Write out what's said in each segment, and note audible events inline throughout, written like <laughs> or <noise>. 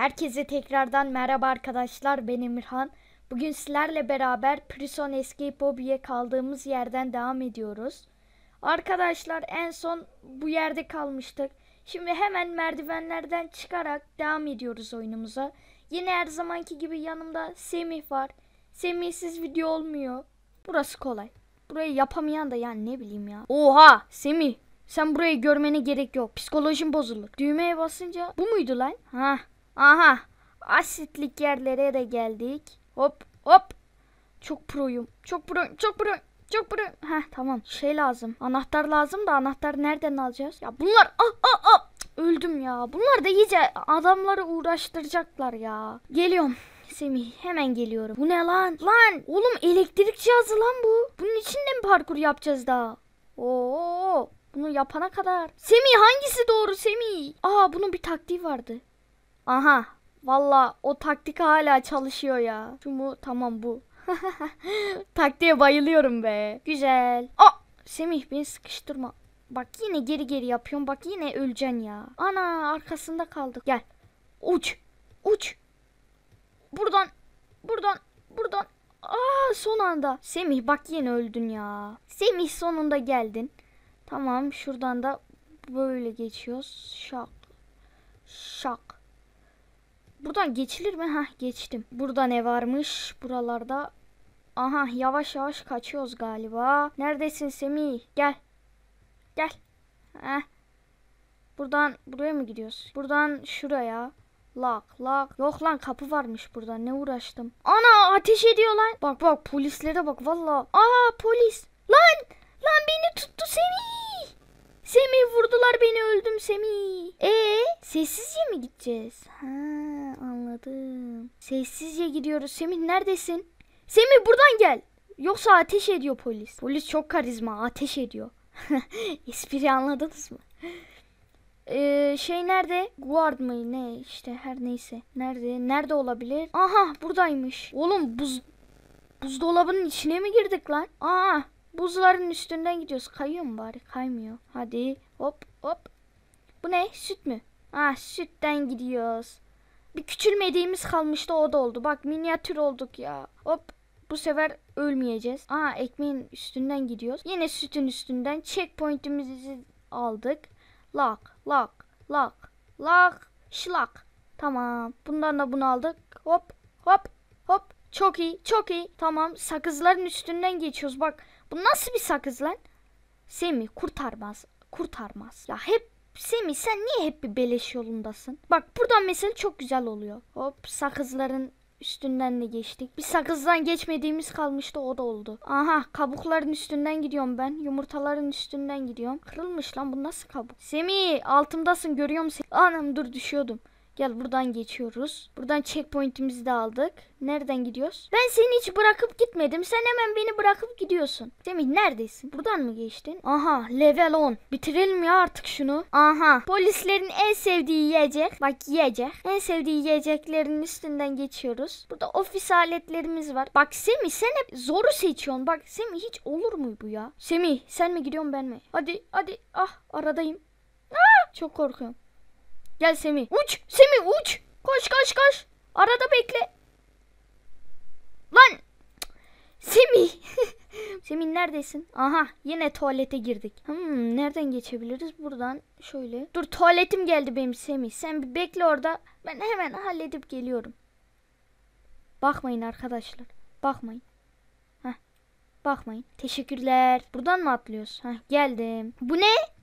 Herkese tekrardan merhaba arkadaşlar ben İmirhan Bugün sizlerle beraber Prison Escape Hobby'ye kaldığımız yerden devam ediyoruz. Arkadaşlar en son bu yerde kalmıştık. Şimdi hemen merdivenlerden çıkarak devam ediyoruz oyunumuza. Yine her zamanki gibi yanımda Semih var. Semihsiz video olmuyor. Burası kolay. Burayı yapamayan da yani ne bileyim ya. Oha Semih sen burayı görmene gerek yok. Psikolojim bozulur. Düğmeye basınca bu muydu lan? Ha Aha. Asitlik yerlere de geldik. Hop hop. Çok proyum. Çok proyum. Çok proyum. Çok proyum Heh tamam. Şey lazım. Anahtar lazım da anahtar nereden alacağız? Ya bunlar ah ah ah. Öldüm ya. Bunlar da iyice adamları uğraştıracaklar ya. Geliyorum. Semih hemen geliyorum. Bu ne lan? Lan oğlum elektrik cihazı lan bu. Bunun içinde mi parkur yapacağız daha? Oo bunu yapana kadar. Semih hangisi doğru Semih? Aa bunun bir taktiği vardı. Aha. Valla o taktik hala çalışıyor ya. Şu mu? Tamam bu. <laughs> Taktiğe bayılıyorum be. Güzel. Aa! Semih beni sıkıştırma. Bak yine geri geri yapıyorum. Bak yine öleceksin ya. Ana arkasında kaldık. Gel. Uç. Uç. Buradan. Buradan. Buradan. Aa son anda. Semih bak yine öldün ya. Semih sonunda geldin. Tamam şuradan da böyle geçiyoruz. Şak. Şak. Buradan geçilir mi? Hah geçtim. Burada ne varmış? Buralarda. Aha yavaş yavaş kaçıyoruz galiba. Neredesin Semih? Gel. Gel. Heh. Buradan buraya mı gidiyoruz? Buradan şuraya. Lak lak. Yok lan kapı varmış burada. Ne uğraştım. Ana ateş ediyor lan. Bak bak polislere bak valla. Aa polis. Lan. Lan beni tuttu Semih. Semih vurdular beni öldüm Semih. Ee sessizce mi gideceğiz? Ha anladım. Sessizce gidiyoruz. Semih neredesin? Semih buradan gel. Yoksa ateş ediyor polis. Polis çok karizma ateş ediyor. <laughs> Espri anladınız mı? Ee, şey nerede? Guard mı ne işte her neyse. Nerede? Nerede olabilir? Aha buradaymış. Oğlum buz buzdolabının içine mi girdik lan? Aa buzların üstünden gidiyoruz. Kayıyor mu bari? Kaymıyor. Hadi hop hop. Bu ne? Süt mü? Ah sütten gidiyoruz bir küçülmediğimiz kalmıştı o da oldu. Bak minyatür olduk ya. Hop bu sefer ölmeyeceğiz. Aa ekmeğin üstünden gidiyoruz. Yine sütün üstünden checkpoint'imizi aldık. lock lock lock lock şlak. Tamam. Bundan da bunu aldık. Hop hop hop. Çok iyi çok iyi. Tamam sakızların üstünden geçiyoruz. Bak bu nasıl bir sakız lan? Semih kurtarmaz kurtarmaz. Ya hep Semih sen niye hep bir beleş yolundasın? Bak buradan mesela çok güzel oluyor. Hop sakızların üstünden de geçtik. Bir sakızdan geçmediğimiz kalmıştı o da oldu. Aha kabukların üstünden gidiyorum ben. Yumurtaların üstünden gidiyorum. Kırılmış lan bu nasıl kabuk? Semih altımdasın görüyor musun? Anam dur düşüyordum. Gel buradan geçiyoruz. Buradan checkpoint'imizi de aldık. Nereden gidiyoruz? Ben seni hiç bırakıp gitmedim. Sen hemen beni bırakıp gidiyorsun. Semih neredesin? Buradan mı geçtin? Aha level 10. Bitirelim ya artık şunu. Aha polislerin en sevdiği yiyecek. Bak yiyecek. En sevdiği yiyeceklerin üstünden geçiyoruz. Burada ofis aletlerimiz var. Bak Semih sen hep zoru seçiyorsun. Bak Semih hiç olur mu bu ya? Semih sen mi gidiyorsun ben mi? Hadi hadi ah aradayım. Aa, ah, çok korkuyorum. Gel Semi. Uç. Semi uç. Koş koş koş. Arada bekle. Lan. Semi. <laughs> Semi neredesin? Aha yine tuvalete girdik. Hmm, nereden geçebiliriz? Buradan şöyle. Dur tuvaletim geldi benim Semi. Sen bir bekle orada. Ben hemen halledip geliyorum. Bakmayın arkadaşlar. Bakmayın. Heh. Bakmayın. Teşekkürler. Buradan mı atlıyoruz? Heh, geldim. Bu ne?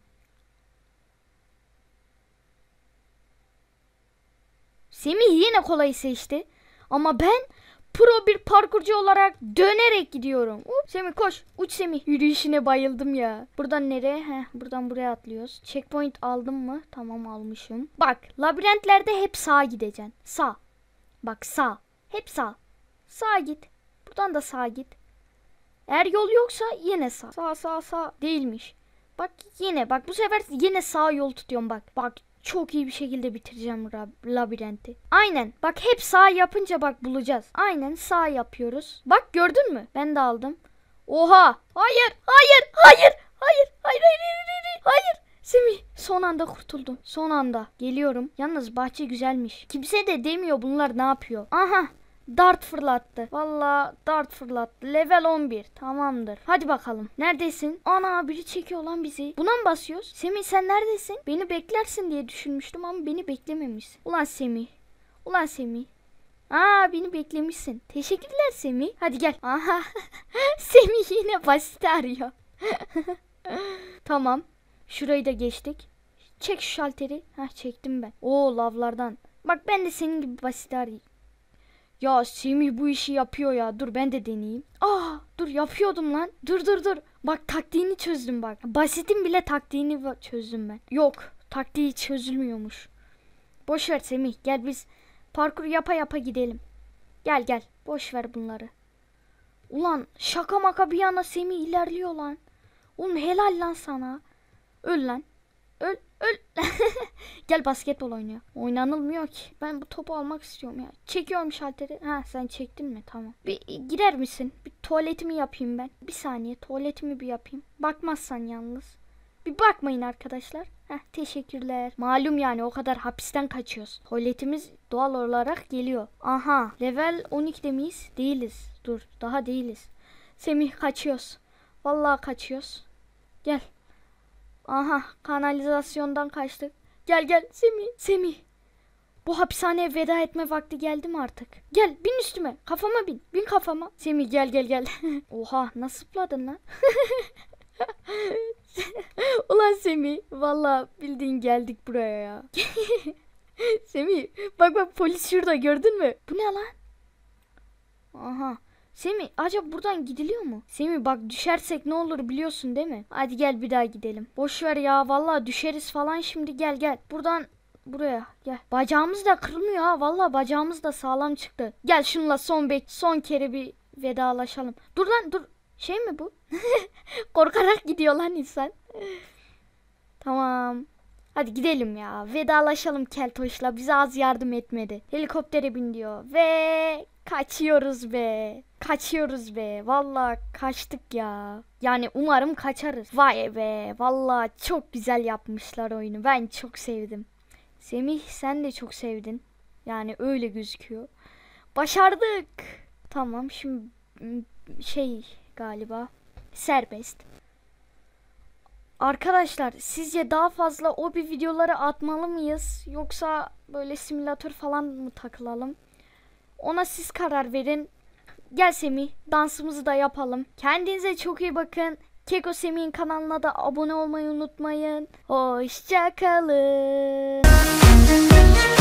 Semih yine kolayı seçti. Ama ben pro bir parkurcu olarak dönerek gidiyorum. Up, Semih koş. Uç Semih. Yürüyüşüne bayıldım ya. Buradan nereye? Heh, buradan buraya atlıyoruz. Checkpoint aldım mı? Tamam almışım. Bak labirentlerde hep sağa gideceksin. Sağ. Bak sağ. Hep sağ. Sağa git. Buradan da sağa git. Eğer yol yoksa yine sağ. Sağ sağ sağ değilmiş. Bak yine bak bu sefer yine sağ yol tutuyorum bak. Bak çok iyi bir şekilde bitireceğim labirenti. Aynen. Bak hep sağ yapınca bak bulacağız. Aynen sağ yapıyoruz. Bak gördün mü? Ben de aldım. Oha! Hayır! Hayır! Hayır! Hayır! Hayır! Hayır! Hayır! Hayır! hayır. Semih son anda kurtuldum. Son anda. Geliyorum. Yalnız bahçe güzelmiş. Kimse de demiyor bunlar ne yapıyor. Aha Dart fırlattı. Valla dart fırlattı. Level 11. Tamamdır. Hadi bakalım. Neredesin? Ana biri çekiyor olan bizi. Buna mı basıyoruz? Semih sen neredesin? Beni beklersin diye düşünmüştüm ama beni beklememişsin. Ulan Semih. Ulan Semih. Aa beni beklemişsin. Teşekkürler Semih. Hadi gel. Aha. <laughs> Semih yine basit arıyor. <laughs> tamam. Şurayı da geçtik. Çek şu şalteri. Hah çektim ben. Oo lavlardan. Bak ben de senin gibi basit arayayım. Ya Semih bu işi yapıyor ya. Dur ben de deneyeyim. Ah dur yapıyordum lan. Dur dur dur. Bak taktiğini çözdüm bak. Basitin bile taktiğini çözdüm ben. Yok taktiği çözülmüyormuş. Boş ver Semih gel biz parkur yapa yapa gidelim. Gel gel boş ver bunları. Ulan şaka maka bir yana Semih ilerliyor lan. Oğlum helal lan sana. Öl lan. Öl öl. <laughs> Gel basketbol oynuyor. Oynanılmıyor ki. Ben bu topu almak istiyorum ya. Çekiyorum şalteri. Ha sen çektin mi? Tamam. Bir girer misin? Bir tuvaletimi yapayım ben. Bir saniye tuvaletimi bir yapayım. Bakmazsan yalnız. Bir bakmayın arkadaşlar. Heh, teşekkürler. Malum yani o kadar hapisten kaçıyoruz. Tuvaletimiz doğal olarak geliyor. Aha level 12'de miyiz? Değiliz. Dur daha değiliz. Semih kaçıyoruz. Vallahi kaçıyoruz. Gel. Aha kanalizasyondan kaçtık. Gel gel Semih. Semih. Bu hapishaneye veda etme vakti geldi mi artık? Gel bin üstüme. Kafama bin. Bin kafama. Semih gel gel gel. <laughs> Oha nasıl zıpladın lan? <laughs> Ulan Semih. Valla bildiğin geldik buraya ya. <laughs> Semih bak bak polis şurada gördün mü? Bu ne lan? Aha Semi acaba buradan gidiliyor mu? Semi bak düşersek ne olur biliyorsun değil mi? Hadi gel bir daha gidelim. Boşver ya vallahi düşeriz falan şimdi gel gel. Buradan buraya gel. Bacağımız da kırılmıyor ha vallahi bacağımız da sağlam çıktı. Gel şunla son bek son kere bir vedalaşalım. Dur lan dur. Şey mi bu? <laughs> Korkarak gidiyor lan insan. <laughs> tamam. Hadi gidelim ya. Vedalaşalım Keltoş'la. Bize az yardım etmedi. Helikoptere bin diyor. Ve kaçıyoruz be. Kaçıyoruz be. Valla kaçtık ya. Yani umarım kaçarız. Vay be. Valla çok güzel yapmışlar oyunu. Ben çok sevdim. Semih sen de çok sevdin. Yani öyle gözüküyor. Başardık. Tamam şimdi şey galiba serbest. Arkadaşlar sizce daha fazla obi videoları atmalı mıyız yoksa böyle simülatör falan mı takılalım? Ona siz karar verin. Gel Semih dansımızı da yapalım. Kendinize çok iyi bakın. Keko Semi'nin kanalına da abone olmayı unutmayın. Hoşçakalın.